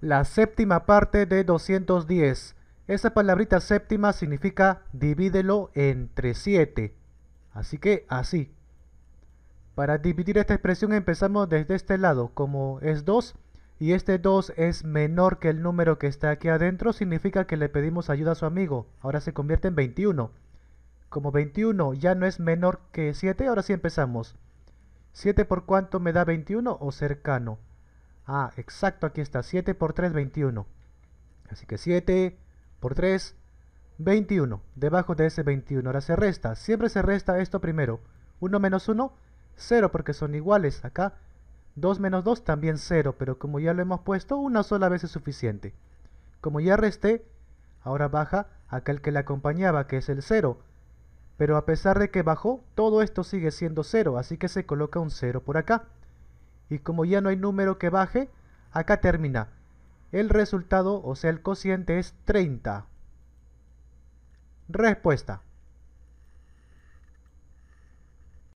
La séptima parte de 210. Esa palabrita séptima significa divídelo entre 7. Así que así. Para dividir esta expresión empezamos desde este lado. Como es 2 y este 2 es menor que el número que está aquí adentro, significa que le pedimos ayuda a su amigo. Ahora se convierte en 21. Como 21 ya no es menor que 7, ahora sí empezamos. 7 por cuánto me da 21 o cercano. Ah, exacto, aquí está. 7 por 3, 21. Así que 7 por 3, 21. Debajo de ese 21. Ahora se resta. Siempre se resta esto primero. 1 menos 1, 0, porque son iguales. Acá 2 menos 2 también 0, pero como ya lo hemos puesto, una sola vez es suficiente. Como ya resté, ahora baja aquel que le acompañaba, que es el 0. Pero a pesar de que bajó, todo esto sigue siendo 0, así que se coloca un 0 por acá y como ya no hay número que baje, acá termina. El resultado, o sea el cociente, es 30. Respuesta.